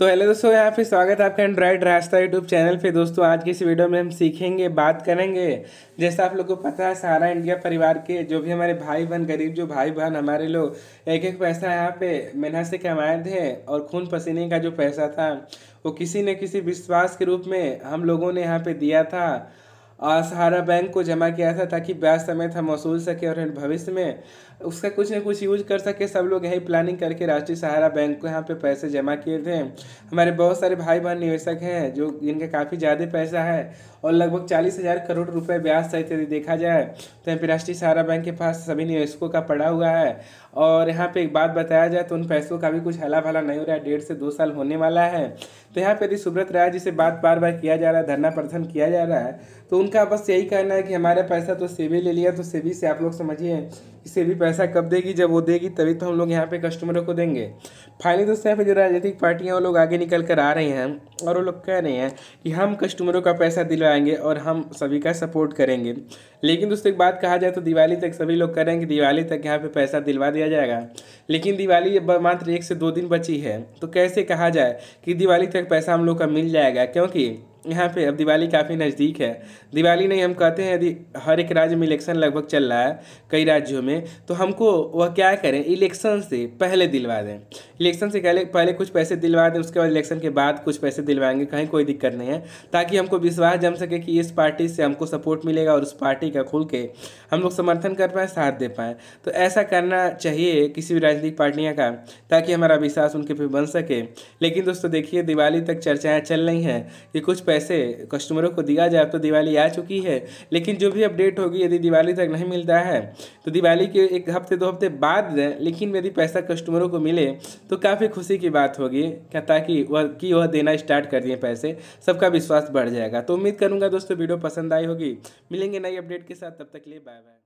तो हेलो दोस्तों यहाँ पे स्वागत है आपका एंड्रॉइड रास्ता यूट्यूब चैनल पे दोस्तों आज की इस वीडियो में हम सीखेंगे बात करेंगे जैसा आप लोग को पता है सारा इंडिया परिवार के जो भी हमारे भाई बहन गरीब जो भाई बहन हमारे लोग एक एक पैसा यहाँ पे मेहनत से कमाए थे और खून पसीने का जो पैसा था वो किसी न किसी विश्वास के रूप में हम लोगों ने यहाँ पर दिया था सहारा बैंक को जमा किया था ताकि ब्याज समेत हम वसूल सके और भविष्य में उसका कुछ ना कुछ यूज कर सके सब लोग यही प्लानिंग करके राष्ट्रीय सहारा बैंक को यहाँ पे पैसे जमा किए थे हमारे बहुत सारे भाई बहन निवेशक हैं जो जिनका काफ़ी ज़्यादा पैसा है और लगभग चालीस हज़ार करोड़ रुपए ब्याज सहित यदि देखा जाए तो यहाँ पर राष्ट्रीय सहारा बैंक के पास सभी निवेशकों का पड़ा हुआ है और यहाँ पे एक बात बताया जाए तो उन पैसों का भी कुछ हला भला नहीं हो रहा है डेढ़ से दो साल होने वाला है तो यहाँ पर यदि सुब्रत राय जी से बात बार बार किया जा रहा है धरना प्रदर्शन किया जा रहा है तो उनका बस यही कहना है कि हमारा पैसा तो सेबी ले लिया तो सेबी से आप लोग समझिए कि सेबी पैसा कब देगी जब वो देगी तभी तो हम लोग यहाँ पे कस्टमरों को देंगे फाइनली दोस्तों यहाँ पे जो राजनीतिक पार्टियाँ वो लोग आगे निकल कर आ रहे हैं और वो लोग कह रहे हैं कि हम कस्टमरों का पैसा दिलवाएंगे और हम सभी का सपोर्ट करेंगे लेकिन दोस्तों एक बात कहा जाए तो दिवाली तक सभी लोग कह रहे हैं कि दिवाली तक यहाँ पर पैसा दिलवा दिया जाएगा लेकिन दिवाली मात्र एक से दो दिन बची है तो कैसे कहा जाए कि दिवाली तक पैसा हम लोग का मिल जाएगा क्योंकि यहाँ पे अब दिवाली काफ़ी नज़दीक है दिवाली नहीं हम कहते हैं यदि हर एक राज्य में इलेक्शन लगभग चल रहा है कई राज्यों में तो हमको वह क्या करें इलेक्शन से पहले दिलवा दें इलेक्शन से पहले पहले कुछ पैसे दिलवा दें उसके बाद इलेक्शन के बाद कुछ पैसे दिलवाएंगे कहीं कोई दिक्कत नहीं है ताकि हमको विश्वास जम सके कि इस पार्टी से हमको सपोर्ट मिलेगा और उस पार्टी का खुल के हम लोग समर्थन कर पाएँ साथ दे पाएँ तो ऐसा करना चाहिए किसी भी राजनीतिक पार्टियाँ का ताकि हमारा विश्वास उनके पे बन सके लेकिन दोस्तों देखिए दिवाली तक चर्चाएँ चल रही हैं कि कुछ पैसे कस्टमरों को दिया जाए तो दिवाली आ चुकी है लेकिन जो भी अपडेट होगी यदि दिवाली तक नहीं मिलता है तो दिवाली के एक हफ्ते दो हफ्ते बाद लेकिन यदि पैसा कस्टमरों को मिले तो काफ़ी खुशी की बात होगी क्या ताकि वह कि वह देना स्टार्ट कर दिए पैसे सबका विश्वास बढ़ जाएगा तो उम्मीद करूँगा दोस्तों वीडियो पसंद आई होगी मिलेंगे नई अपडेट के साथ तब तक लिए बाय बाय